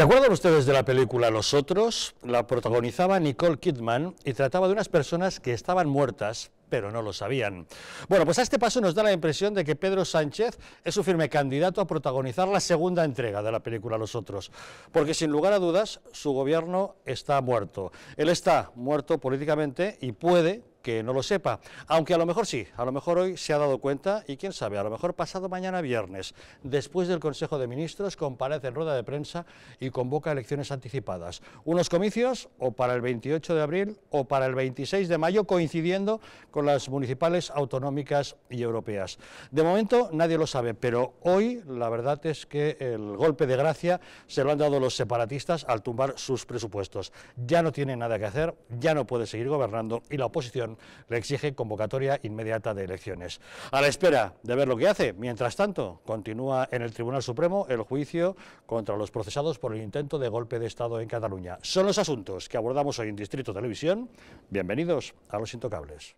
¿Se acuerdan ustedes de la película Los Otros? La protagonizaba Nicole Kidman y trataba de unas personas que estaban muertas pero no lo sabían. Bueno, pues a este paso nos da la impresión de que Pedro Sánchez es su firme candidato a protagonizar la segunda entrega de la película Los Otros, porque sin lugar a dudas su gobierno está muerto. Él está muerto políticamente y puede, que no lo sepa, aunque a lo mejor sí, a lo mejor hoy se ha dado cuenta y quién sabe, a lo mejor pasado mañana viernes, después del Consejo de Ministros, comparece en rueda de prensa y convoca elecciones anticipadas. Unos comicios o para el 28 de abril o para el 26 de mayo, coincidiendo con las municipales, autonómicas y europeas. De momento nadie lo sabe, pero hoy la verdad es que el golpe de gracia se lo han dado los separatistas al tumbar sus presupuestos. Ya no tiene nada que hacer, ya no puede seguir gobernando y la oposición le exige convocatoria inmediata de elecciones. A la espera de ver lo que hace, mientras tanto, continúa en el Tribunal Supremo el juicio contra los procesados por el intento de golpe de Estado en Cataluña. Son los asuntos que abordamos hoy en Distrito Televisión. Bienvenidos a Los Intocables.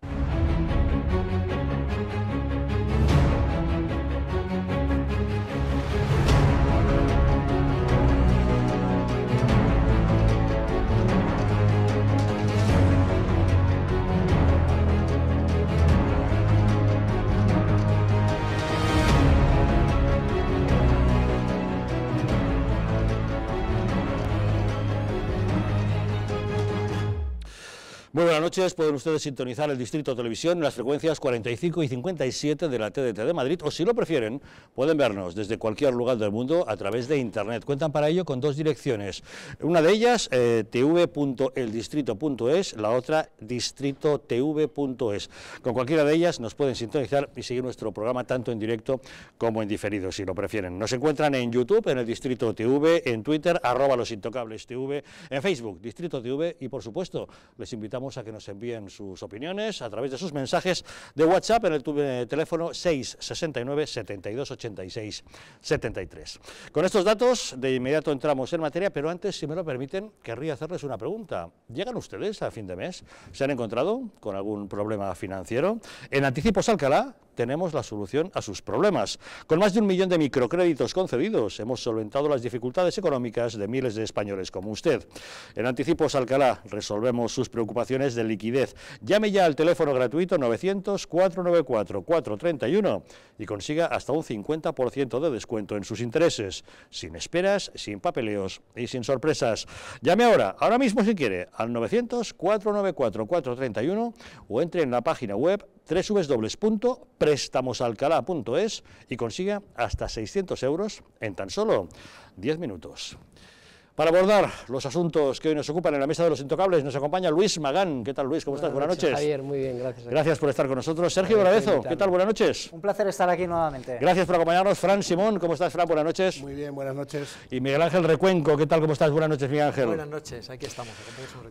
Muy buenas noches, pueden ustedes sintonizar el Distrito Televisión en las frecuencias 45 y 57 de la TDT de Madrid, o si lo prefieren, pueden vernos desde cualquier lugar del mundo a través de Internet. Cuentan para ello con dos direcciones, una de ellas eh, tv.eldistrito.es, la otra distritotv.es. Con cualquiera de ellas nos pueden sintonizar y seguir nuestro programa tanto en directo como en diferido, si lo prefieren. Nos encuentran en YouTube, en el Distrito TV, en Twitter, arroba los TV, en Facebook, Distrito TV, y por supuesto, les invitamos a que nos envíen sus opiniones a través de sus mensajes de WhatsApp en el teléfono 669 72 86 73. Con estos datos, de inmediato entramos en materia, pero antes, si me lo permiten, querría hacerles una pregunta. ¿Llegan ustedes a fin de mes? ¿Se han encontrado con algún problema financiero? En Anticipos Alcalá tenemos la solución a sus problemas. Con más de un millón de microcréditos concedidos, hemos solventado las dificultades económicas de miles de españoles como usted. En Anticipos Alcalá resolvemos sus preocupaciones de liquidez. Llame ya al teléfono gratuito 900-494-431 y consiga hasta un 50% de descuento en sus intereses, sin esperas, sin papeleos y sin sorpresas. Llame ahora, ahora mismo si quiere, al 900-494-431 o entre en la página web www préstamosalcalá.es y consiga hasta 600 euros en tan solo 10 minutos. Para abordar los asuntos que hoy nos ocupan en la mesa de los intocables nos acompaña Luis Magán. ¿Qué tal Luis? ¿Cómo estás? Buenas, noches. muy bien, gracias. Gracias por estar con nosotros. Sergio Bravezo, ¿qué tal? Buenas noches. Un placer estar aquí nuevamente. Gracias por acompañarnos. Fran Simón, ¿cómo estás Fran? Buenas noches. Muy bien, buenas noches. Y Miguel Ángel Recuenco, ¿qué tal? ¿Cómo estás? Buenas noches Miguel Ángel. Buenas noches, aquí estamos.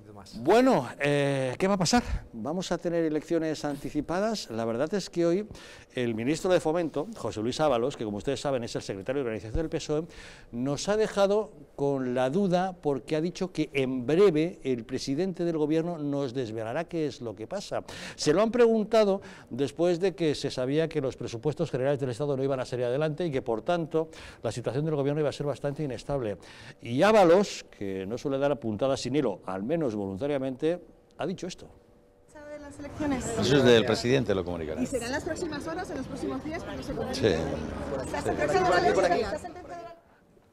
Un más. Bueno, eh, ¿qué va a pasar? Vamos a tener elecciones anticipadas. La verdad es que hoy el ministro de Fomento, José Luis Ábalos, que como ustedes saben es el secretario de organización del PSOE, nos ha dejado con la duda porque ha dicho que en breve el presidente del gobierno nos desvelará qué es lo que pasa. Se lo han preguntado después de que se sabía que los presupuestos generales del Estado no iban a salir adelante y que por tanto la situación del gobierno iba a ser bastante inestable. Y Ábalos, que no suele dar apuntadas sin hilo, al menos voluntariamente, ha dicho esto. Elecciones. Eso es del presidente, lo comunicará. ¿Y serán las próximas horas, en los próximos días, cuando se comunique? sí.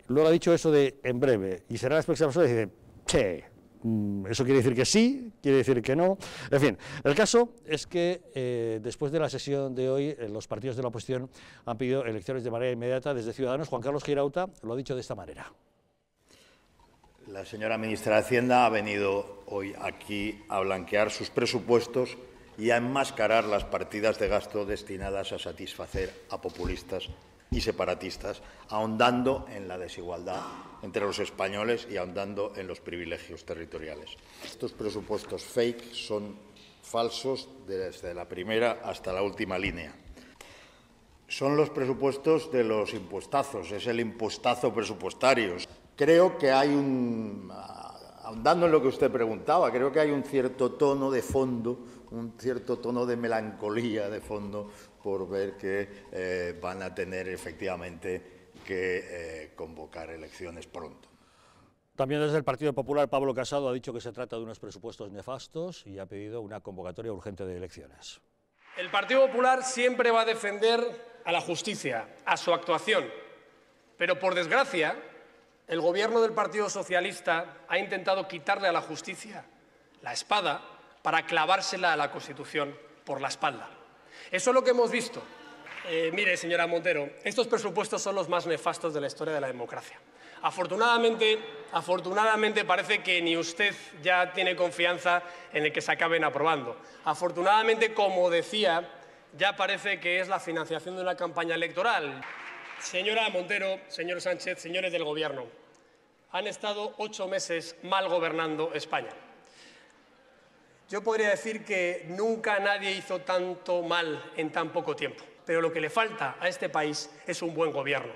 Luego ha dicho eso de en breve, y será la próxima persona y dice, che, mm, eso quiere decir que sí, quiere decir que no. En fin, el caso es que eh, después de la sesión de hoy, eh, los partidos de la oposición han pedido elecciones de manera inmediata desde Ciudadanos. Juan Carlos Girauta lo ha dicho de esta manera. La señora ministra de Hacienda ha venido hoy aquí a blanquear sus presupuestos y a enmascarar las partidas de gasto destinadas a satisfacer a populistas y separatistas, ahondando en la desigualdad entre los españoles y ahondando en los privilegios territoriales. Estos presupuestos fake son falsos desde la primera hasta la última línea. Son los presupuestos de los impuestazos, es el impuestazo presupuestario. Creo que hay un, ahondando en lo que usted preguntaba, creo que hay un cierto tono de fondo un cierto tono de melancolía de fondo por ver que eh, van a tener efectivamente que eh, convocar elecciones pronto. También desde el Partido Popular, Pablo Casado ha dicho que se trata de unos presupuestos nefastos y ha pedido una convocatoria urgente de elecciones. El Partido Popular siempre va a defender a la justicia, a su actuación. Pero, por desgracia, el Gobierno del Partido Socialista ha intentado quitarle a la justicia la espada para clavársela a la Constitución por la espalda. Eso es lo que hemos visto. Eh, mire, señora Montero, estos presupuestos son los más nefastos de la historia de la democracia. Afortunadamente, afortunadamente parece que ni usted ya tiene confianza en el que se acaben aprobando. Afortunadamente, como decía, ya parece que es la financiación de una campaña electoral. Señora Montero, señor Sánchez, señores del Gobierno, han estado ocho meses mal gobernando España. Yo podría decir que nunca nadie hizo tanto mal en tan poco tiempo, pero lo que le falta a este país es un buen gobierno.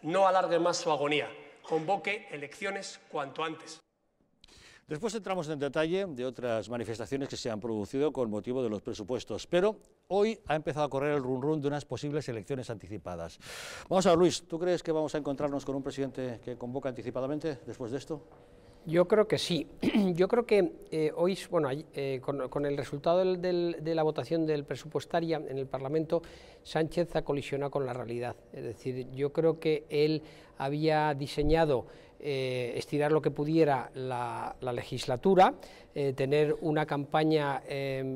No alargue más su agonía, convoque elecciones cuanto antes. Después entramos en detalle de otras manifestaciones que se han producido con motivo de los presupuestos, pero hoy ha empezado a correr el run run de unas posibles elecciones anticipadas. Vamos a ver, Luis, ¿tú crees que vamos a encontrarnos con un presidente que convoca anticipadamente después de esto? Yo creo que sí. Yo creo que eh, hoy, bueno, eh, con, el resultado de la votación del presupuestaria en el Parlamento, Sánchez ha colisionado con la realidad. Es decir, yo creo que él había diseñado eh, estirar lo que pudiera la, la legislatura, tener una campaña,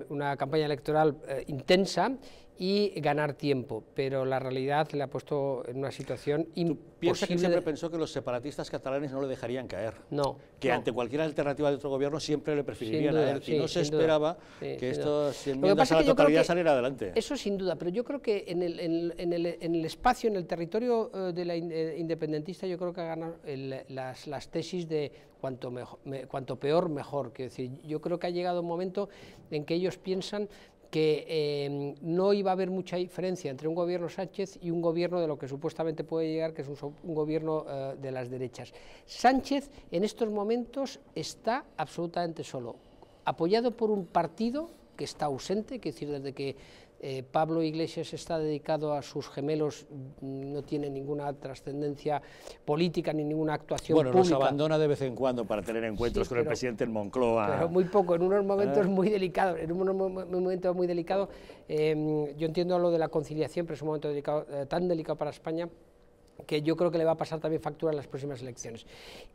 una campaña electoral intensa y ganar tiempo, pero la realidad le ha puesto en una situación imposible. que siempre pensó que los separatistas catalanes no le dejarían caer. No. Que ante cualquier alternativa de otro gobierno siempre le preferirían a él. y no se esperaba que esto se a la totalidad saliera adelante. Eso sin duda, pero yo creo que en el, en, el, en el espacio, en el territorio eh, de la eh, independentista, yo creo que el las, las tesis de cuanto, mejor, cuanto peor, mejor. Quiero decir, yo creo que ha llegado un momento en que ellos piensan que em, no iba a haber mucha diferencia entre un gobierno Sánchez y un gobierno de lo que supuestamente puede llegar, que es un, gobierno eh, de las derechas. Sánchez en estos momentos está absolutamente solo, apoyado por un partido que está ausente, que es decir, desde que eh, Pablo Iglesias está dedicado a sus gemelos, mm, no tiene ninguna trascendencia política ni ninguna actuación bueno, pública. Bueno, nos abandona de vez en cuando para tener encuentros con el presidente en Moncloa. Pero muy poco, en unos momentos ah. muy delicados, en unos momentos muy delicados. Eh, yo entiendo lo de la conciliación, pero es un momento eh, tan delicado para España que yo creo que le va a pasar también factura en las próximas elecciones.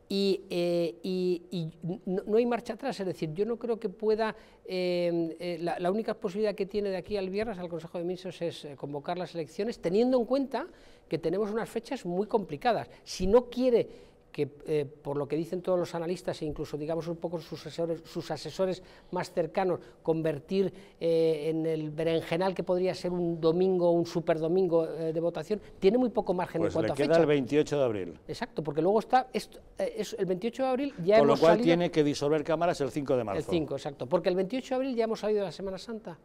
Y, eh, no, hay marcha atrás, es decir, yo no creo que pueda, eh, eh, la, la, única posibilidad que tiene de aquí al viernes al Consejo de Ministros es convocar las elecciones, teniendo en cuenta que tenemos unas fechas muy complicadas. Si no quiere que eh, por lo que dicen todos los analistas e incluso digamos un poco sus asesores, sus asesores más cercanos, convertir eh, en el berenjenal que podría ser un domingo, un superdomingo eh, de votación, tiene muy poco margen en pues cuanto le a queda el 28 de abril. Exacto, porque luego está esto, es, el 28 de abril ya Con lo cual tiene que disolver cámaras el 5 de marzo. El 5, exacto, porque el 28 de abril ya hemos salido de la Semana Santa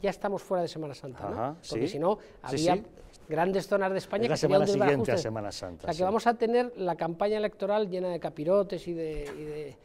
ya estamos fuera de Semana Santa, Ajá, Porque si no, había sí grandes zonas de España. la que semana siguiente a Semana Santa. O sea, que vamos a tener la campaña electoral llena de capirotes y de,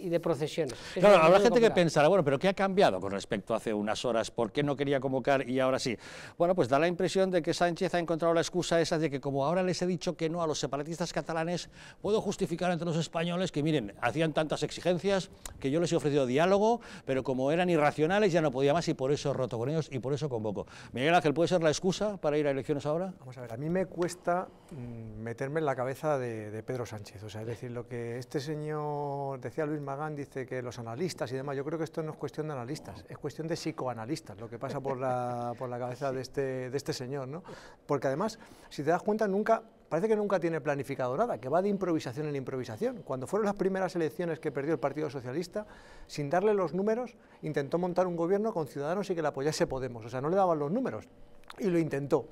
de, procesiones. claro, habrá gente que pensará, bueno, pero ¿qué ha cambiado con respecto a hace unas horas? ¿Por qué no quería convocar y ahora sí? Bueno, pues da la impresión de que Sánchez ha encontrado la excusa esa de que como ahora les he dicho que no a los separatistas catalanes, puedo justificar ante los españoles que, miren, hacían tantas exigencias que yo les he ofrecido diálogo, pero como eran irracionales ya no podía más y por eso he roto con ellos y por eso convoco. Miguel Ángel, ¿puede ser la excusa para ir a elecciones ahora? Vamos a ver, a mí me cuesta mm, meterme en la cabeza de, Pedro Sánchez. O sea, es decir, lo que este señor decía Luis Magán, dice que los analistas y demás, yo creo que esto no es cuestión de analistas, es cuestión de psicoanalistas, lo que pasa por la, por la cabeza de, este, de este señor, ¿no? Porque además, si te das cuenta, nunca parece que nunca tiene planificado nada, que va de improvisación en improvisación. Cuando fueron las primeras elecciones que perdió el Partido Socialista, sin darle los números, intentó montar un gobierno con Ciudadanos y que le apoyase Podemos. O sea, no le daban los números y lo intentó.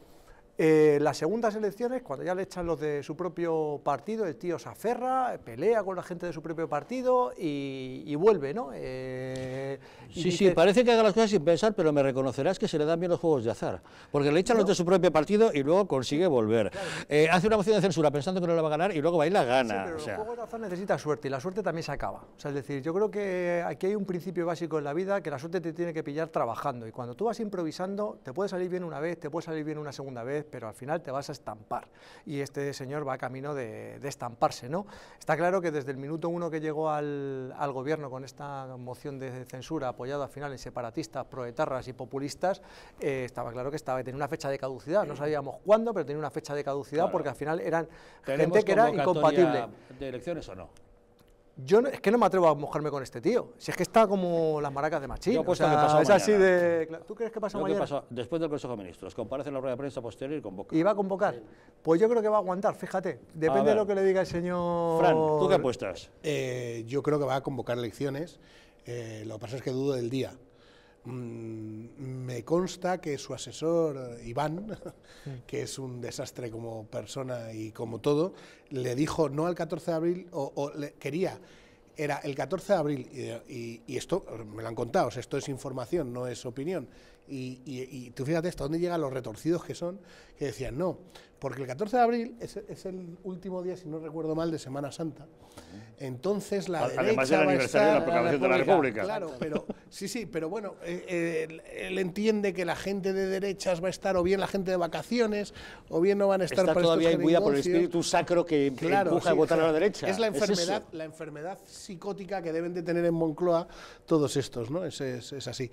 Eh, las segundas elecciones, cuando ya le echan los de su propio partido, el tío se aferra, pelea con la gente de su propio partido y, vuelve, ¿no? Eh, sí, sí, parece que haga las cosas sin pensar, pero me reconocerás que se le dan bien los juegos de azar, porque le echan los de su propio partido y luego consigue volver. Eh, hace una moción de censura pensando que no la va a ganar y luego va y la gana. pero los juegos de azar necesita suerte y la suerte también se acaba. O sea, es decir, yo creo que aquí hay un principio básico en la vida que la suerte te tiene que pillar trabajando y cuando tú vas improvisando te puede salir bien una vez, te puede salir bien una segunda vez, pero al final te vas a estampar. Y este señor va camino de, estamparse, ¿no? Está claro que desde el minuto uno que llegó al, gobierno con esta moción de censura apoyada al final en separatistas, proetarras y populistas, eh, estaba claro que estaba, tenía una fecha de caducidad, no sabíamos cuándo, pero tenía una fecha de caducidad porque al final eran gente que era incompatible. ¿De elecciones o no? Yo es que no me atrevo a mojarme con este tío. Si es que está como las maracas de Machín. o es así de. ¿Tú crees que pasa yo después del Consejo de Ministros, comparece en la rueda de prensa posterior y convoca. ¿Y va a convocar? Pues yo creo que va a aguantar, fíjate. Depende de lo que le diga el señor. Fran, ¿tú qué apuestas? Eh, yo creo que va a convocar elecciones. Eh, lo que pasa es que dudo del día. Mm, me consta que su asesor, Iván, que es un desastre como persona y como todo, le dijo no al 14 de abril, o, quería, era el 14 de abril, y, esto me lo han contado, esto es información, no es opinión, y, tú fíjate hasta dónde llegan los retorcidos que son, que decían no, porque el 14 de abril es, el último día, si no recuerdo mal, de Semana Santa. Entonces la derecha va aniversario de la la República. Claro, pero sí, sí, pero bueno, eh, él, entiende que la gente de derechas va a estar o bien la gente de vacaciones o bien no van a estar Está todavía por el espíritu sacro que claro, empuja a votar a la derecha. Es la enfermedad, la enfermedad psicótica que deben de tener en Moncloa todos estos, ¿no? es así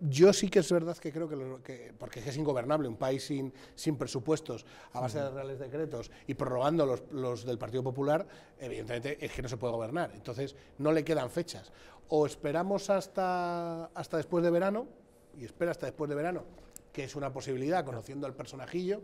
yo sí que es verdad que creo que, que, porque es ingobernable un país sin, presupuestos a base de reales decretos y prorrogando los, del Partido Popular, evidentemente es que no se puede gobernar. Entonces no le quedan fechas. O esperamos hasta, hasta después de verano, y espera hasta después de verano, que es una posibilidad conociendo al personajillo,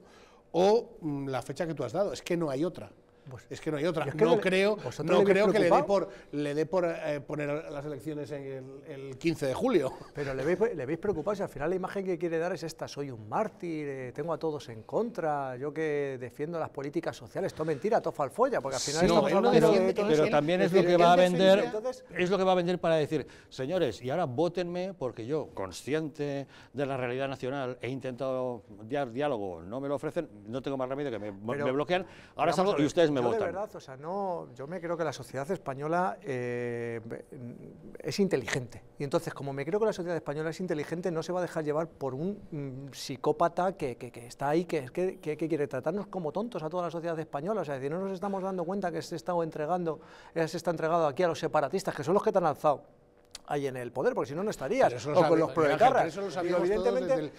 o mm, la fecha que tú has dado. Es que no hay otra. Pues, es que no hay otra. no creo, creo que le dé por, le dé por eh, poner las elecciones el, 15 de julio. Pero le veis, le veis preocupado si al final la imagen que quiere dar es esta, soy un mártir, eh, tengo a todos en contra, yo que defiendo las políticas sociales, esto mentira, todo falfolla, porque al final pero, también es, lo que va a vender, es lo que va a vender para decir, señores, y ahora votenme porque yo, consciente de la realidad nacional, he intentado dar diálogo, no me lo ofrecen, no tengo más remedio que me, bloquean, ahora salgo y ustedes yo De verdad, o sea, no, yo me creo que la sociedad española eh, es inteligente. Y entonces, como me creo que la sociedad española es inteligente, no se va a dejar llevar por un mm, psicópata que, que, está ahí, que, que, quiere tratarnos como tontos a toda la sociedad española. O sea, decir, no nos estamos dando cuenta que se está entregando, se está entregado aquí a los separatistas, que son los que te han alzado ahí en el poder, porque si no, no estarías. o con los proletarras. Eso lo sabía evidentemente,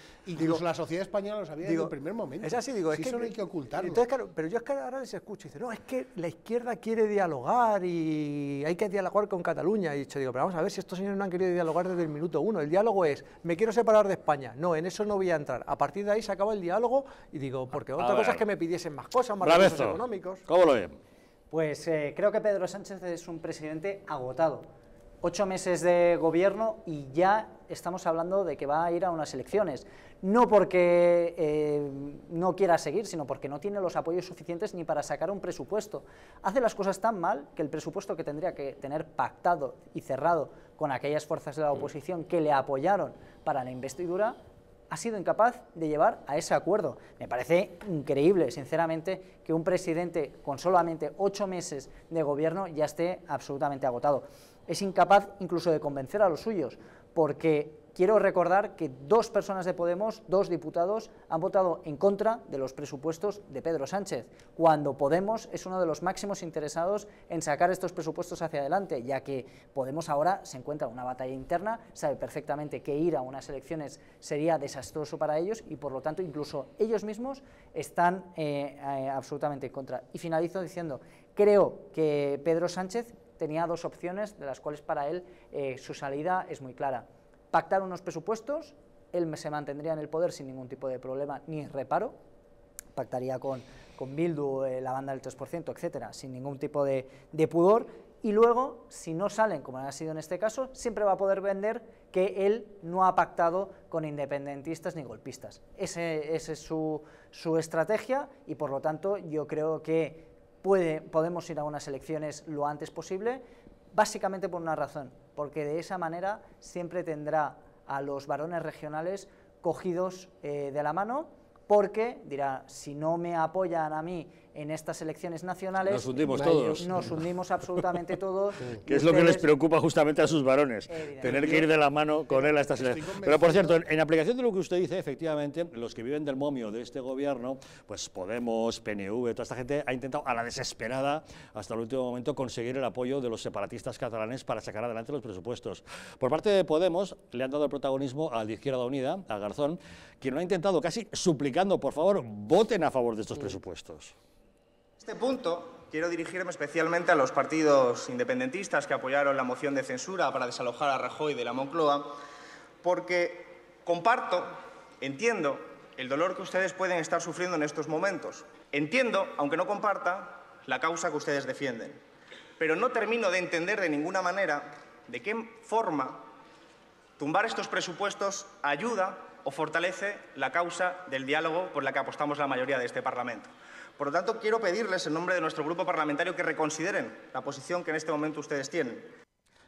la sociedad española lo sabía digo, desde el primer momento. Es así, digo, es eso que, no hay que ocultarlo. Entonces, claro, pero yo es que ahora les escucho y dice, no, es que la izquierda quiere dialogar y hay que dialogar con Cataluña. Y yo digo, pero vamos a ver si estos señores no han querido dialogar desde el minuto uno. El diálogo es, me quiero separar de España. No, en eso no voy a entrar. A partir de ahí se acaba el diálogo y digo, porque otra cosa es que me pidiesen más cosas, más recursos económicos. ¿Cómo lo ven? Pues eh, creo que Pedro Sánchez es un presidente agotado ocho meses de gobierno y ya estamos hablando de que va a ir a unas elecciones. No porque eh, no quiera seguir, sino porque no tiene los apoyos suficientes ni para sacar un presupuesto. Hace las cosas tan mal que el presupuesto que tendría que tener pactado y cerrado con aquellas fuerzas de la mm. oposición que le apoyaron para la investidura ha sido incapaz de llevar a ese acuerdo. Me parece increíble, sinceramente, que un presidente con solamente ocho meses de gobierno ya esté absolutamente agotado es incapaz incluso de convencer a los suyos, porque quiero recordar que dos personas de Podemos, dos diputados, han votado en contra de los presupuestos de Pedro Sánchez, cuando Podemos es uno de los máximos interesados en sacar estos presupuestos hacia adelante, ya que Podemos ahora se encuentra en una batalla interna, sabe perfectamente que ir a unas elecciones sería desastroso para ellos y por lo tanto incluso ellos mismos están eh, eh, absolutamente en contra. Y finalizo diciendo, creo que Pedro Sánchez tenía dos opciones, de las cuales para él eh, su salida es muy clara. Pactar unos presupuestos, él se mantendría en el poder sin ningún tipo de problema ni reparo, pactaría con, Bildu, eh, la banda del 3%, etcétera, sin ningún tipo de, pudor, y luego, si no salen, como ha sido en este caso, siempre va a poder vender que él no ha pactado con independentistas ni golpistas. Esa es su, su, estrategia y, por lo tanto, yo creo que podemos ir a unas elecciones lo antes posible, básicamente por una razón, porque de esa manera siempre tendrá a los varones regionales cogidos eh, de la mano, porque dirá, si no me apoyan a mí en estas elecciones nacionales. Nos hundimos todos. Nos hundimos absolutamente todos. Que es lo que les preocupa justamente a sus varones, tener que ir de la mano con él a estas elecciones. Pero por cierto, en, en, aplicación de lo que usted dice, efectivamente, los que viven del momio de este gobierno, pues Podemos, PNV, toda esta gente ha intentado a la desesperada, hasta el último momento, conseguir el apoyo de los separatistas catalanes para sacar adelante los presupuestos. Por parte de Podemos, le han dado el protagonismo a la Izquierda Unida, a Garzón, quien lo ha intentado casi suplicando, por favor, voten a favor de estos presupuestos este punto quiero dirigirme especialmente a los partidos independentistas que apoyaron la moción de censura para desalojar a Rajoy de la Moncloa, porque comparto, entiendo el dolor que ustedes pueden estar sufriendo en estos momentos. Entiendo, aunque no comparta, la causa que ustedes defienden. Pero no termino de entender de ninguna manera de qué forma tumbar estos presupuestos ayuda o fortalece la causa del diálogo por la que apostamos la mayoría de este Parlamento. Por lo tanto, quiero pedirles en nombre de nuestro grupo parlamentario que reconsideren la posición que en este momento ustedes tienen.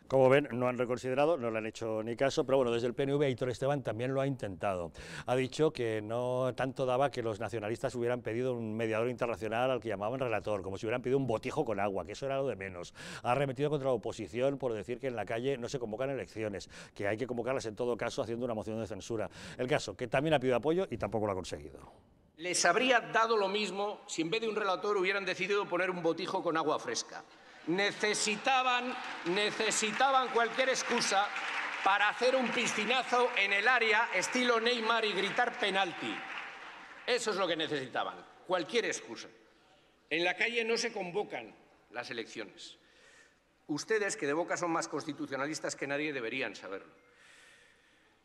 Como ven, no han reconsiderado, no le han hecho ni caso, pero bueno, desde el PNV, Aitor Esteban también lo ha intentado. Ha dicho que no tanto daba que los nacionalistas hubieran pedido un mediador internacional al que llamaban relator, como si hubieran pedido un botijo con agua, que eso era lo de menos. Ha remetido contra la oposición por decir que en la calle no se convocan elecciones, que hay que convocarlas en todo caso haciendo una moción de censura. El caso, que también ha pedido apoyo y tampoco lo ha conseguido les habría dado lo mismo si en vez de un relator hubieran decidido poner un botijo con agua fresca. Necesitaban, cualquier excusa para hacer un piscinazo en el área estilo Neymar y gritar penalti. Eso es lo que necesitaban, cualquier excusa. En la calle no se convocan las elecciones. Ustedes, que de boca son más constitucionalistas que nadie, deberían saberlo.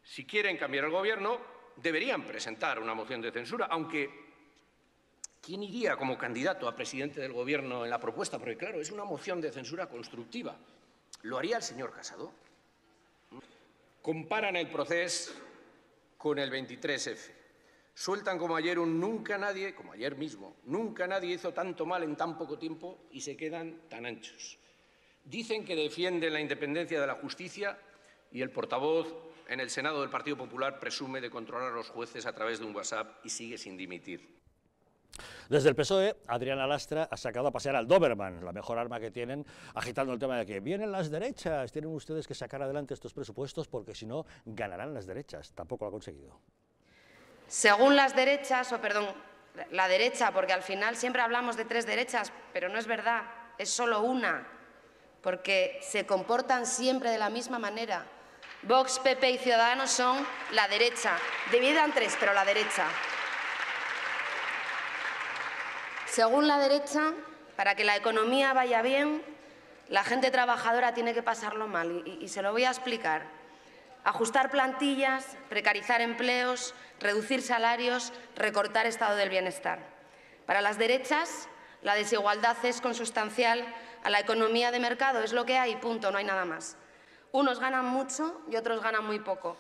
Si quieren cambiar el gobierno, deberían presentar una moción de censura, aunque ¿quién iría como candidato a presidente del Gobierno en la propuesta? Porque claro, es una moción de censura constructiva. ¿Lo haría el señor Casado? Comparan el proceso con el 23F. Sueltan como ayer un nunca nadie, como ayer mismo, nunca nadie hizo tanto mal en tan poco tiempo y se quedan tan anchos. Dicen que defienden la independencia de la justicia y el portavoz en el Senado del Partido Popular presume de controlar a los jueces a través de un WhatsApp y sigue sin dimitir. Desde el PSOE, Adriana Lastra ha sacado a pasear al Doberman, la mejor arma que tienen, agitando el tema de que vienen las derechas, tienen ustedes que sacar adelante estos presupuestos porque si no ganarán las derechas. Tampoco lo ha conseguido. Según las derechas, o perdón, la derecha, porque al final siempre hablamos de tres derechas, pero no es verdad, es solo una, porque se comportan siempre de la misma manera Vox, PP y Ciudadanos son la derecha. Dividan tres, pero la derecha. Según la derecha, para que la economía vaya bien, la gente trabajadora tiene que pasarlo mal. Y, y se lo voy a explicar. Ajustar plantillas, precarizar empleos, reducir salarios, recortar estado del bienestar. Para las derechas, la desigualdad es consustancial a la economía de mercado. Es lo que hay, punto, no hay nada más unos ganan mucho y otros ganan muy poco.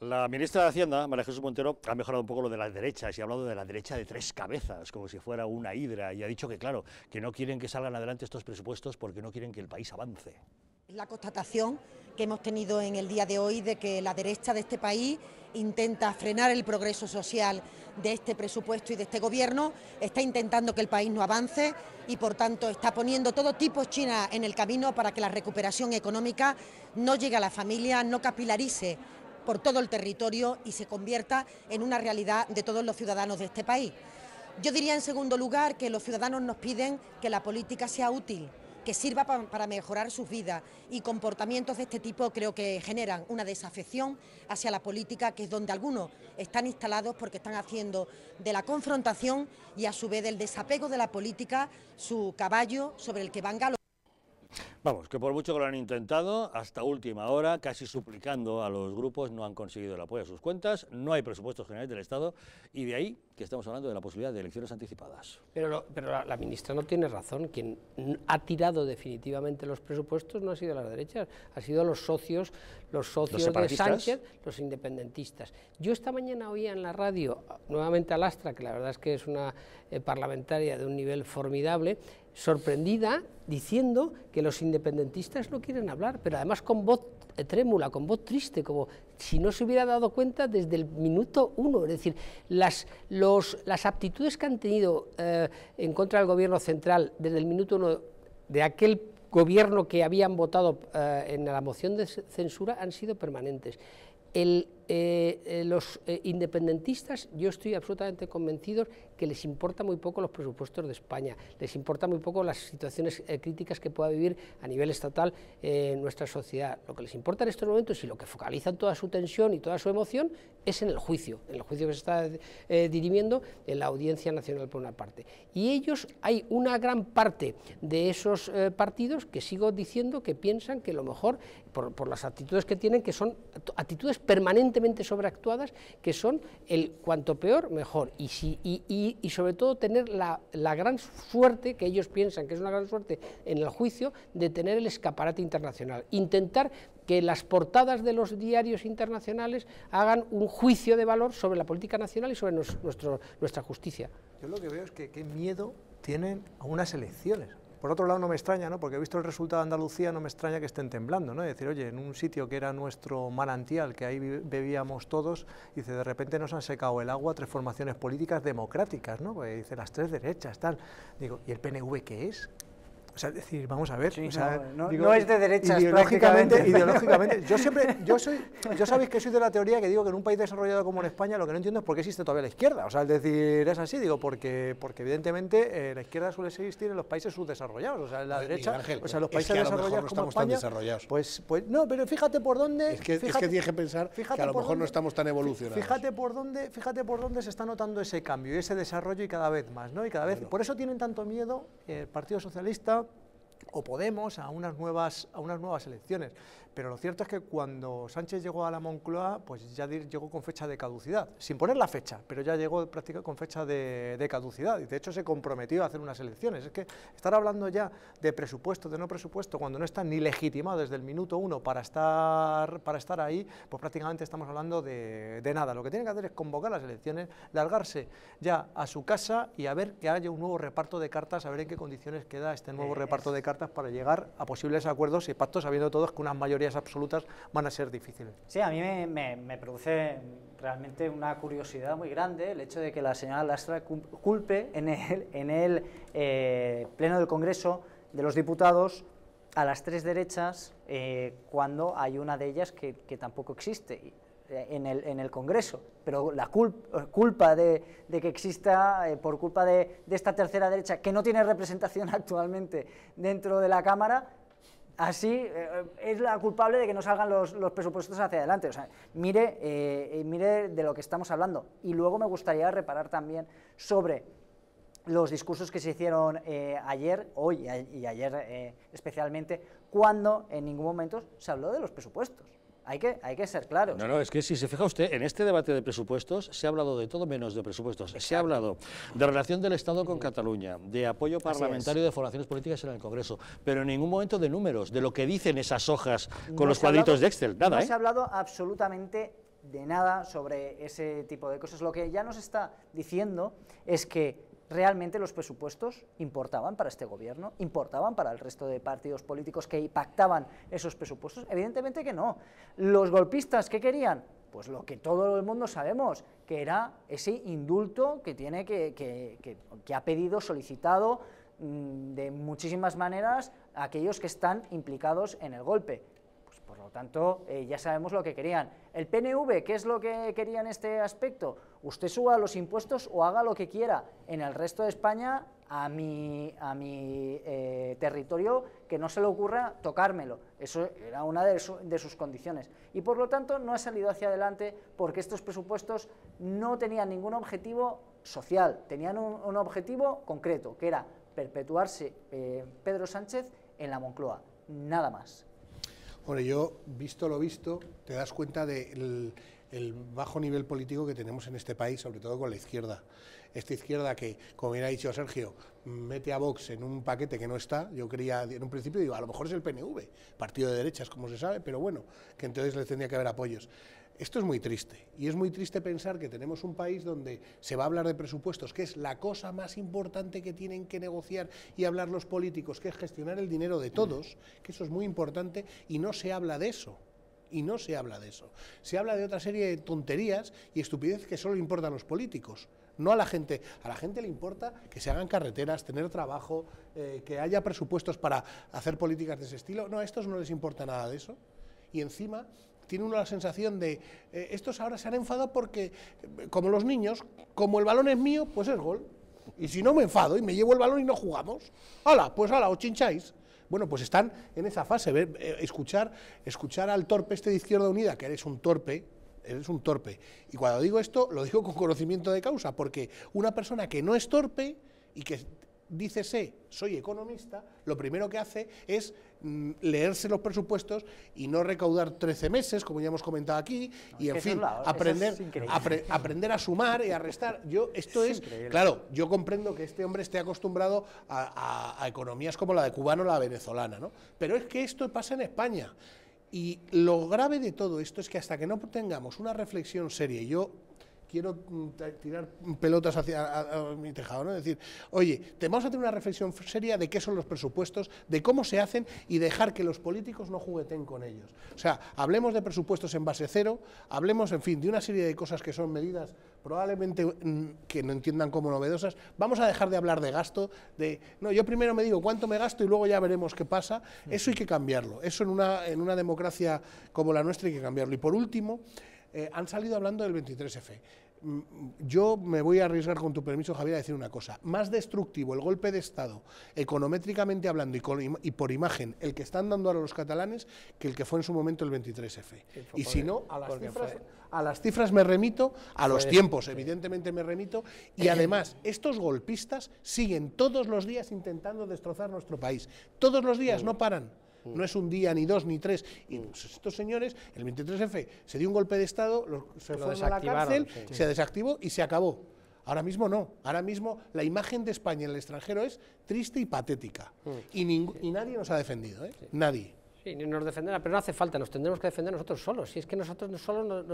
La ministra de Hacienda, María Jesús Montero, ha mejorado un poco lo de las derechas y ha hablado de la derecha de tres cabezas, como si fuera una hidra, y ha dicho que, claro, que no quieren que salgan adelante estos presupuestos porque no quieren que el país avance. La constatación que hemos tenido en el día de hoy de que la derecha de este país intenta frenar el progreso social de este presupuesto y de este gobierno, está intentando que el país no avance y por tanto está poniendo todo tipo China en el camino para que la recuperación económica no llegue a la familia, no capilarice por todo el territorio y se convierta en una realidad de todos los ciudadanos de este país. Yo diría en segundo lugar que los ciudadanos nos piden que la política sea útil, que sirva para mejorar sus vidas y comportamientos de este tipo creo que generan una desafección hacia la política, que es donde algunos están instalados porque están haciendo de la confrontación y a su vez del desapego de la política su caballo sobre el que van galopando. Vamos, que por mucho que lo han intentado, hasta última hora, casi suplicando a los grupos, no han conseguido el apoyo a sus cuentas, no hay presupuestos generales del Estado y de ahí que estamos hablando de la posibilidad de elecciones anticipadas. Pero, la, ministra no tiene razón, quien ha tirado definitivamente los presupuestos no ha sido la derecha ha sido los socios, los socios de Sánchez, los independentistas. Yo esta mañana oía en la radio nuevamente a Lastra, que la verdad es que es una eh, parlamentaria de un nivel formidable, sorprendida diciendo que los independentistas no quieren hablar, pero además con voz eh, trémula, con voz triste, como si no se hubiera dado cuenta desde el minuto uno. Es decir, las, las aptitudes que han tenido eh, en contra del gobierno central desde el minuto uno de aquel gobierno que habían votado eh, en la moción de censura han sido permanentes. El, eh, eh, los eh, independentistas, yo estoy absolutamente convencido que les importa muy poco los presupuestos de España, les importa muy poco las situaciones críticas que pueda vivir a nivel estatal nuestra sociedad. Lo que les importa en estos momentos y lo que focalizan toda su tensión y toda su emoción es en el juicio, en el juicio que se está dirimiendo en la Audiencia Nacional por una parte. Y ellos, hay una gran parte de esos partidos que sigo diciendo que piensan que lo mejor, por las actitudes que tienen, que son actitudes permanentes sobreactuadas que son el cuanto peor, mejor. Y, y, sobre todo tener la, gran suerte, que ellos piensan que es una gran suerte en el juicio, de tener el escaparate internacional. Intentar que las portadas de los diarios internacionales hagan un juicio de valor sobre la política nacional y sobre nuestro, nuestra justicia. Yo lo que veo es que qué miedo tienen a unas elecciones. Por otro lado, no me extraña, ¿no? porque he visto el resultado de Andalucía, no me extraña que estén temblando. ¿no? Es decir, oye, en un sitio que era nuestro manantial, que ahí bebíamos todos, dice, de repente nos han secado el agua tres formaciones políticas democráticas, ¿no? Pues dice, las tres derechas, tal. Digo, ¿y el PNV qué es? O sea, decir, vamos a ver. Eh, no, es de derecha. Ideológicamente, ideológicamente. Yo siempre, yo soy, yo sabéis que soy de la teoría que digo que en un país desarrollado como en España lo que no entiendo es por qué existe todavía la izquierda. O sea, es decir, es así, digo, porque, porque evidentemente eh, la izquierda suele existir en los países subdesarrollados. O sea, en la derecha, o sea, los países desarrollados como España. Pues, pues no, pero fíjate por dónde. Es que, fíjate, que pensar que a lo mejor no estamos tan evolucionados. Fíjate por dónde, fíjate por dónde se está notando ese cambio y ese desarrollo y cada vez más, ¿no? Y cada vez. Por eso tienen tanto miedo eh, el Partido Socialista o Podemos a unas nuevas, a unas nuevas elecciones. Pero lo cierto es que cuando Sánchez llegó a la Moncloa, pues ya llegó con fecha de caducidad, sin poner la fecha, pero ya llegó prácticamente con fecha de, caducidad. Y de hecho se comprometió a hacer unas elecciones. Es que estar hablando ya de presupuesto, de no presupuesto, cuando no está ni legitimado desde el minuto uno para estar, para estar ahí, pues prácticamente estamos hablando de, nada. Lo que tiene que hacer es convocar las elecciones, largarse ya a su casa y a ver que haya un nuevo reparto de cartas, a ver en qué condiciones queda este nuevo eh, reparto de cartas para llegar a posibles acuerdos y pactos, sabiendo todos que unas absolutas van a ser difíciles. Sí, a mí me, produce realmente una curiosidad muy grande el hecho de que la señora Lastra culpe en el, eh, Pleno del Congreso de los Diputados a las tres derechas eh, cuando hay una de ellas que, tampoco existe eh, en el, Congreso. Pero la culpa de, que exista, por culpa de, esta tercera derecha que no tiene representación actualmente dentro de la Cámara, así eh, eh, es la culpable de que no salgan los, presupuestos hacia adelante. O sea, mire, eh, mire de lo que estamos hablando. Y luego me gustaría reparar también sobre los discursos que se hicieron ayer, hoy y ayer especialmente, cuando en ningún momento se habló de los presupuestos. Hay que, hay que ser claros. No, no, es que si se fija usted, en este debate de presupuestos se ha hablado de todo menos de presupuestos. Se ha hablado de relación del Estado con Cataluña, de apoyo parlamentario de formaciones políticas en el Congreso, pero en ningún momento de números, de lo que dicen esas hojas con los cuadritos de Excel, nada. No ¿eh? se ha hablado absolutamente de nada sobre ese tipo de cosas. Lo que ya nos está diciendo es que realmente los presupuestos importaban para este gobierno, importaban para el resto de partidos políticos que impactaban esos presupuestos. Evidentemente que no. Los golpistas, ¿qué querían? Pues lo que todo el mundo sabemos, que era ese indulto que, tiene que, que, que ha pedido, solicitado mm, de muchísimas maneras aquellos que están implicados en el golpe lo tanto, eh, ya sabemos lo que querían. El PNV, ¿qué es lo que quería en este aspecto? Usted suba los impuestos o haga lo que quiera. En el resto de España, a mi, eh, territorio, que no se le ocurra tocármelo. Eso era una de, sus condiciones. Y por lo tanto, no ha salido hacia adelante porque estos presupuestos no tenían ningún objetivo social, tenían un, objetivo concreto, que era perpetuarse eh, Pedro Sánchez en la Moncloa. Nada más. Bueno, yo, visto lo visto, te das cuenta del bajo nivel político que tenemos en este país, sobre todo con la izquierda. Esta izquierda que, como bien ha dicho Sergio, mete a Vox en un paquete que no está, yo quería, en un principio, digo, a lo mejor es el PNV, partido de derechas, como se sabe, pero bueno, que entonces le tendría que haber apoyos. Esto es muy triste, y es muy triste pensar que tenemos un país donde se va a hablar de presupuestos, que es la cosa más importante que tienen que negociar y hablar los políticos, que es gestionar el dinero de todos, que eso es muy importante, y no se habla de eso. Y no se habla de eso. Se habla de otra serie de tonterías y estupidez que solo importan a los políticos, no a la gente. A la gente le importa que se hagan carreteras, tener trabajo, eh, que haya presupuestos para hacer políticas de ese estilo. No, a estos no les importa nada de eso. Y encima tiene una la sensación de, eh, estos ahora se han enfadado porque, eh, como los niños, como el balón es mío, pues es gol. Y si no me enfado y me llevo el balón y no jugamos, ¡hala! Pues hala, os chincháis. Bueno, pues están en esa fase, eh, escuchar, escuchar al torpe este de Izquierda Unida, que eres un torpe, eres un torpe. Y cuando digo esto, lo digo con conocimiento de causa, porque una persona que no es torpe y que dice, sé, soy economista, lo primero que hace es Mm, leerse los presupuestos y no recaudar 13 meses, como ya hemos comentado aquí, y en fin, aprender, aprender a sumar y a restar. Yo, esto es, claro, yo comprendo que este hombre esté acostumbrado a, economías como la de cubano o la venezolana, ¿no? Pero es que esto pasa en España. Y lo grave de todo esto es que hasta que no tengamos una reflexión seria, y yo quiero mm, tirar pelotas hacia mi tejado, ¿no? Es decir, oye, te vamos a tener una reflexión seria de qué son los presupuestos, de cómo se hacen y dejar que los políticos no jugueten con ellos. O sea, hablemos de presupuestos en base cero, hablemos, en fin, de una serie de cosas que son medidas probablemente mm, que no entiendan como novedosas, vamos a dejar de hablar de gasto, de, no, yo primero me digo cuánto me gasto y luego ya veremos qué pasa, eso hay que cambiarlo, eso en una, en una democracia como la nuestra hay que cambiarlo. Y por último, eh, han salido hablando del 23F. Mm, yo me voy a arriesgar, con tu permiso, Javier, a decir una cosa. Más destructivo el golpe de Estado, econométricamente hablando y, por imagen, el que están dando ahora los catalanes, que el que fue en su momento el 23F. y si no, a las, cifras, me remito, a los tiempos, evidentemente me remito, y eh, además, estos golpistas siguen todos los días intentando destrozar nuestro país. Todos los días, no paran no es un día, ni dos, ni tres. Y estos señores, el 23F, se dio un golpe de Estado, se lo la cárcel, se desactivó y se acabó. Ahora mismo no. Ahora mismo la imagen de España en el extranjero es triste y patética. Mm. Y, nadie nos ha defendido, ¿eh? Nadie. Sí, nos defenderá, pero no hace falta, nos tendremos que defender nosotros solos. Si es que nosotros solos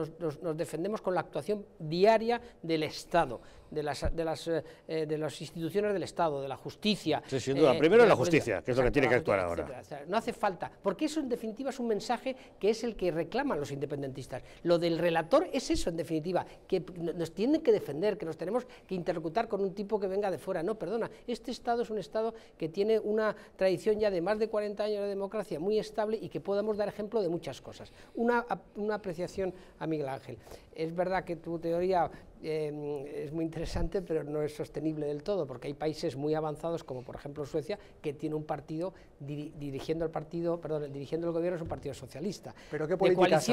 nos defendemos con la actuación diaria del Estado de las, eh, eh, de las, instituciones del Estado, de la justicia. Sí, sin duda. Eh, Primero la, la justicia, que es lo que tiene que actuar ahora. No hace falta, porque eso en definitiva es un mensaje que es el que reclaman los independentistas. Lo del relator es eso en definitiva, que nos tienen que defender, que nos tenemos que interlocutar con un tipo que venga de fuera. No, perdona, este Estado es un Estado que tiene una tradición ya de más de 40 años de democracia muy estable y que podamos dar ejemplo de muchas cosas. Una, una apreciación a Miguel Ángel es verdad que tu teoría em, es muy interesante, pero no es sostenible del todo, porque hay países muy avanzados, como por ejemplo Suecia, que tiene un partido dirigiendo el partido, perdón, dirigiendo el gobierno es un partido socialista. Pero qué políticas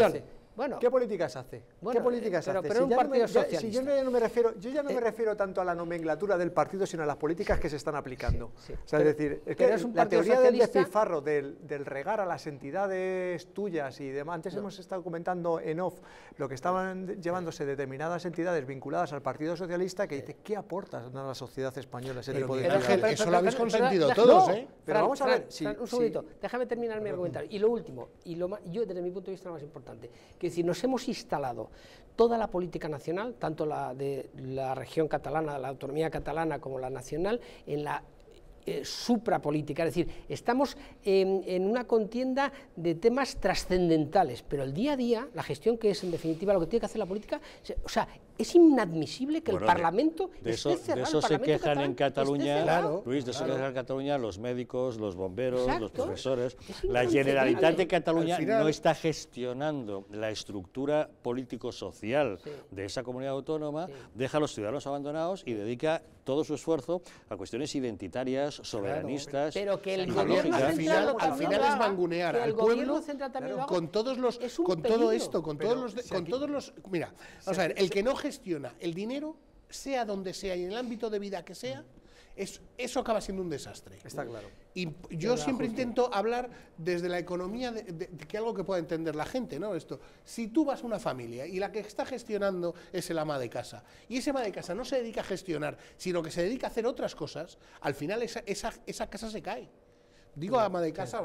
¿Qué políticas hace? ¿Qué políticas hace? yo, ya no me refiero, yo ya no me eh, refiero tanto a la nomenclatura del partido, sino a las políticas que se están aplicando. es decir, la teoría del despilfarro, del, regar a las entidades tuyas y demás. Antes hemos estado comentando en off lo que estaban llevándose determinadas entidades vinculadas al Partido Socialista que eh. dice, ¿qué aportas a la sociedad española ese tipo de eso lo habéis consentido todos, ¿eh? Pero vamos a ver. un segundito, déjame terminar mi comentario. Y lo último, y lo yo desde mi punto de vista lo más importante que si nos hemos instalado toda la política nacional, tanto la de la región catalana, la autonomía catalana como la nacional, en la eh, suprapolítica, es decir, estamos en, una contienda de temas trascendentales, pero el día a día, la gestión que es en definitiva lo que tiene que hacer la política, o sea, es inadmisible que el Parlamento de, eso, De eso se quejan en Cataluña, Luis, de eso se quejan en Cataluña los médicos, los bomberos, los profesores. La Generalitat de Cataluña no está gestionando la estructura político-social de esa comunidad autónoma, deja a los ciudadanos abandonados y dedica todo su esfuerzo a cuestiones identitarias, soberanistas. pero que el al final, es mangunear al pueblo con todos los con todo esto, con todos los con todos los mira, vamos a ver, el que no gestiona el dinero sea donde sea y en el ámbito de vida que sea, es, eso acaba siendo un desastre. Está claro. Y yo siempre intento hablar desde la economía de, que algo que pueda entender la gente, ¿no? Esto, si tú vas a una familia y la que está gestionando es el ama de casa, y ese ama de casa no se dedica a gestionar, sino que se dedica a hacer otras cosas, al final esa, esa, casa se cae. Digo ama de casa,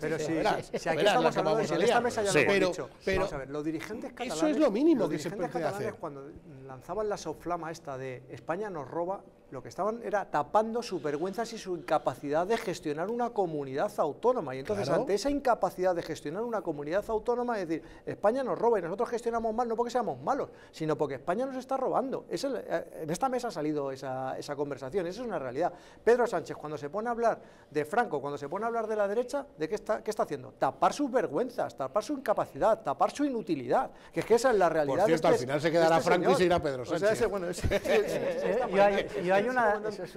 pero si, aquí estamos en esta mesa ya lo dicho. Pero, a ver, los dirigentes catalanes, eso es lo mínimo que se puede hacer. cuando lanzaban la soflama esta de España nos roba, lo que estaban era tapando sus vergüenzas y su incapacidad de gestionar una comunidad autónoma. Y entonces, ante esa incapacidad de gestionar una comunidad autónoma, es decir, España nos roba y nosotros gestionamos mal, no porque seamos malos, sino porque España nos está robando. Es eh, en esta mesa ha salido esa, esa conversación, esa es una realidad. Pedro Sánchez, cuando se pone a hablar de Franco, cuando se pone a hablar de la derecha, ¿de qué está, qué está haciendo? Tapar sus vergüenzas, tapar su incapacidad, tapar su inutilidad. Que es que esa es la realidad. Por cierto, este al final se quedará este Franco y se irá Pedro Sánchez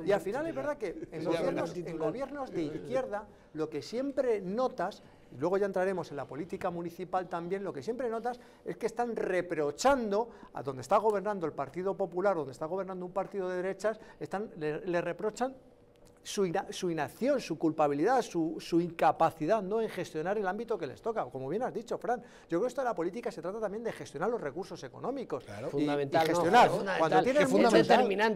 y al final es verdad que en gobiernos, de izquierda lo que siempre notas y luego ya entraremos en la política municipal también, lo que siempre notas es que están reprochando a donde está gobernando el Partido Popular, donde está gobernando un partido de derechas, están, le reprochan su, inacción, su culpabilidad, su, incapacidad ¿no? en gestionar el ámbito que les toca. Como bien has dicho, Fran, yo creo que esto de la política se trata también de gestionar los recursos económicos. Claro. Y, gestionar. cuando tienes muchos,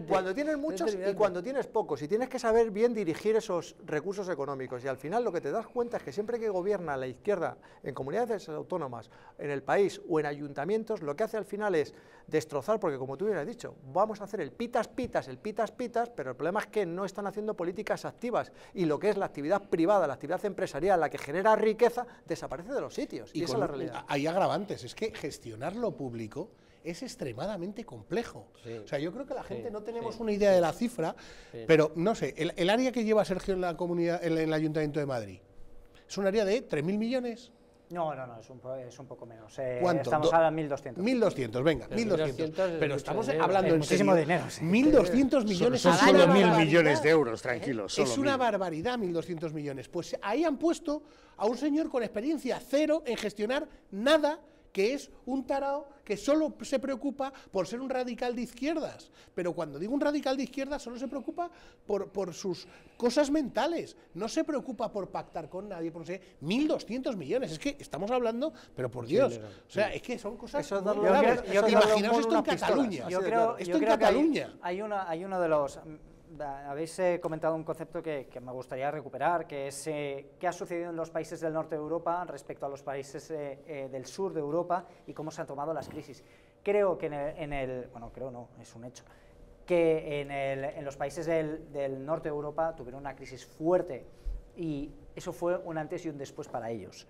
cuando tienes muchos y cuando tienes pocos. Y tienes que saber bien dirigir esos recursos económicos. Y al final lo que te das cuenta es que siempre que gobierna la izquierda en comunidades autónomas, en el país o en ayuntamientos, lo que hace al final es destrozar, porque como tú bien has dicho, vamos a hacer el pitas pitas, el pitas pitas, pero el problema es que no están haciendo política activas y lo que es la actividad privada, la actividad empresarial, la que genera riqueza, desaparece de los sitios. Y, esa es la realidad. Hay agravantes, es que gestionar lo público es extremadamente complejo. o sea, yo creo que la gente no tenemos una idea de la cifra, pero no sé, el, área que lleva Sergio en la comunidad, en, en el Ayuntamiento de Madrid, es un área de 3.000 millones. No, no, no, es un, es un poco menos. Eh, ¿Cuánto? Estamos de 1.200. 1.200, venga, 1.200. Pero estamos hablando de muchísimo dinero. Sí. 1.200 millones. Son, solo 1.000 millones de euros, tranquilos. es una barbaridad, 1.200 millones. Pues ahí han puesto a un señor con experiencia cero en gestionar nada que es un tarao que solo se preocupa por ser un radical de izquierdas. Pero cuando digo un radical de izquierdas, solo se preocupa por, por sus cosas mentales. No se preocupa por pactar con nadie, por no sé, 1.200 millones. Es que estamos hablando, pero por Dios. o sea, es que son cosas. Imaginaos esto en Cataluña. Yo creo, Que hay, una, hay uno de los habéis eh, comentado un concepto que, que, me gustaría recuperar, que es eh, qué ha sucedido en los países del norte de Europa respecto a los países eh, del sur de Europa y cómo se han tomado las crisis. Creo que en el, en el bueno, creo no, es un hecho, que en, el, en los países del, del, norte de Europa tuvieron una crisis fuerte y eso fue un antes y un después para ellos.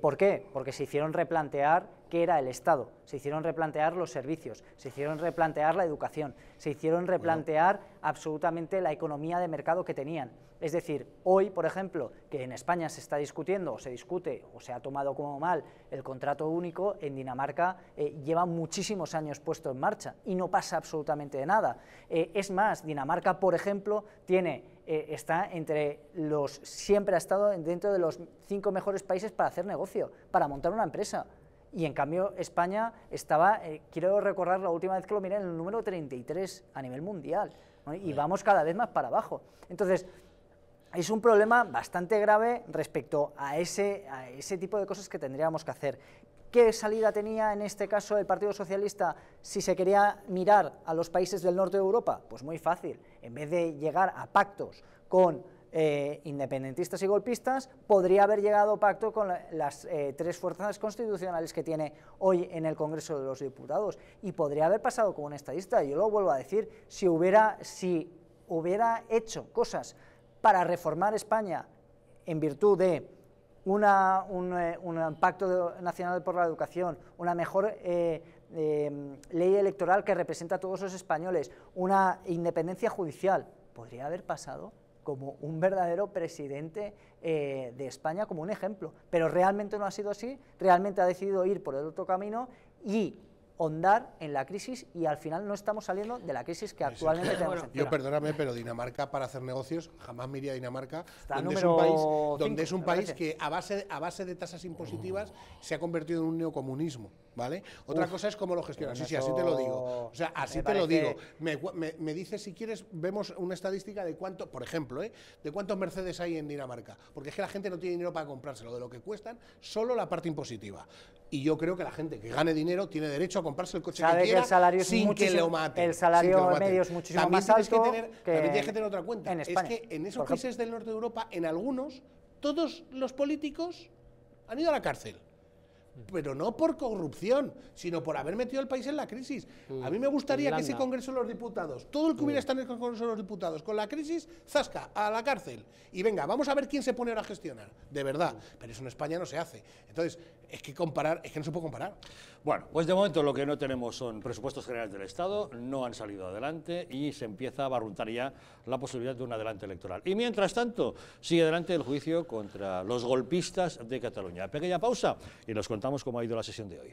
¿Por qué? Porque se hicieron replantear que era el Estado, se hicieron replantear los servicios, se hicieron replantear la educación, se hicieron replantear absolutamente la economía de mercado que tenían. Es decir, hoy, por ejemplo, que en España se está discutiendo o se discute o se ha tomado como mal el contrato único, en Dinamarca eh, lleva muchísimos años puesto en marcha y no pasa absolutamente de nada. Eh, es más, Dinamarca, por ejemplo, tiene eh, está entre los, siempre ha estado dentro de los cinco mejores países para hacer negocio, para montar una empresa. Y en cambio España estaba, eh, quiero recordar la última vez que lo miré, en el número 33 a nivel mundial. Y vamos cada vez más para abajo. Entonces, es un problema bastante grave respecto a ese, a ese tipo de cosas que tendríamos que hacer. ¿Qué salida tenía en este caso el Partido Socialista si se quería mirar a los países del norte de Europa? Pues muy fácil. En vez de llegar a pactos con eh, independentistas y golpistas, podría haber llegado pacto con las eh, tres fuerzas constitucionales que tiene hoy en el Congreso de los Diputados y podría haber pasado con un estadista. Yo lo vuelvo a decir, si hubiera, si hubiera hecho cosas para reformar España en virtud de eh, un, pacto nacional por la educación, una mejor em, ley electoral que representa a todos los españoles, una independencia judicial, podría haber pasado como un verdadero presidente eh, de España, como un ejemplo. Pero realmente no ha sido así, realmente ha decidido ir por el otro camino y hondar en la crisis y al final no estamos saliendo de la crisis que actualmente tenemos. yo perdóname, pero Dinamarca para hacer negocios jamás me a Dinamarca, donde es, un país, donde es un país que a base, a base de tasas impositivas se ha convertido en un neocomunismo. Otra cosa es cómo lo gestionas. Sí, sí, así te lo digo. O sea, así te lo digo. Me, me, me, dices, si quieres, vemos una estadística de cuánto, por ejemplo, ¿eh? de cuántos Mercedes hay en Dinamarca. Porque es que la gente no tiene dinero para comprárselo, de lo que cuestan, solo la parte impositiva. Y yo creo que la gente que gane dinero tiene derecho a comprarse el coche que, quiera el salario sin que lo mate. El salario medio es muchísimo más alto. también tienes que tener otra cuenta. es que en esos países del norte de Europa, en algunos, todos los políticos han ido a la cárcel pero no por corrupción, sino por haber metido al país en la crisis. Mm. A mí me gustaría que ese Congreso de los Diputados, todo el que mm. hubiera estado en el Congreso de los Diputados con la crisis, zasca, a la cárcel. Y venga, vamos a ver quién se pone ahora a gestionar, de verdad. Mm. Pero eso en España no se hace. Entonces, es que comparar, es que no se puede comparar. Bueno, pues de momento lo que no tenemos son presupuestos generales del Estado, no han salido adelante y se empieza a barruntar ya la posibilidad de un adelante electoral. Y mientras tanto, sigue adelante el juicio contra los golpistas de Cataluña. Pequeña pausa y nos contamos cómo ha ido la sesión de hoy.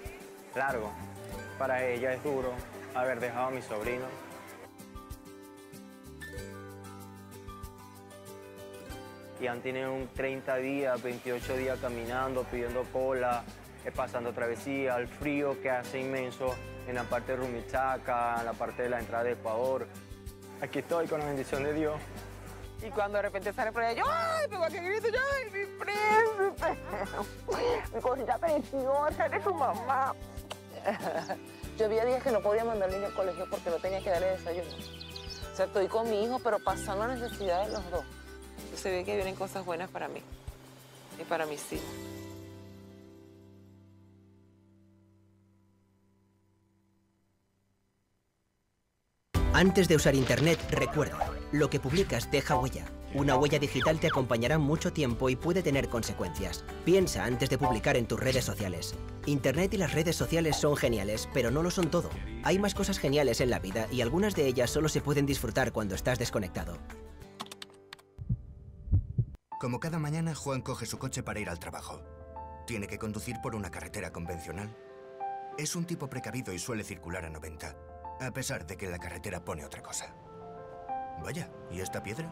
largo. Para ella es duro haber dejado a mi sobrino. Y han tenido un 30 días, 28 días caminando, pidiendo cola, eh, pasando travesía, el frío que hace inmenso en la parte de Rumichaca, en la parte de la entrada de Ecuador. Aquí estoy con la bendición de Dios. Y cuando de repente sale por ahí, yo, ¡ay, tengo que grito! ¡Yo, ¡Ay, mi príncipe! Mi cosita preciosa, sale su mamá. yo había días que no podía mandar al niño al colegio porque no tenía que darle desayuno. O sea, estoy con mi hijo, pero pasando necesidades los dos. Se ve que vienen cosas buenas para mí y para mis hijos. Antes de usar Internet, recuerda, lo que publicas deja huella. Una huella digital te acompañará mucho tiempo y puede tener consecuencias. Piensa antes de publicar en tus redes sociales. Internet y las redes sociales son geniales, pero no lo son todo. Hay más cosas geniales en la vida y algunas de ellas solo se pueden disfrutar cuando estás desconectado. Como cada mañana, Juan coge su coche para ir al trabajo. Tiene que conducir por una carretera convencional. Es un tipo precavido y suele circular a 90, a pesar de que la carretera pone otra cosa. Vaya, ¿y esta piedra?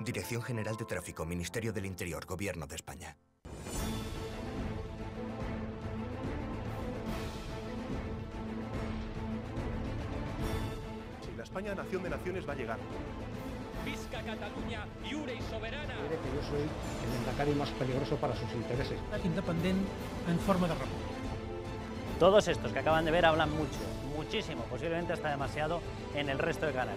Dirección General de Tráfico, Ministerio del Interior, Gobierno de España. Si la España nación de naciones va a llegar. Visca Cataluña, Iure y soberana. Creo que yo soy el más peligroso para sus intereses. Independiente en forma de república. Todos estos que acaban de ver hablan mucho, muchísimo, posiblemente hasta demasiado en el resto de canal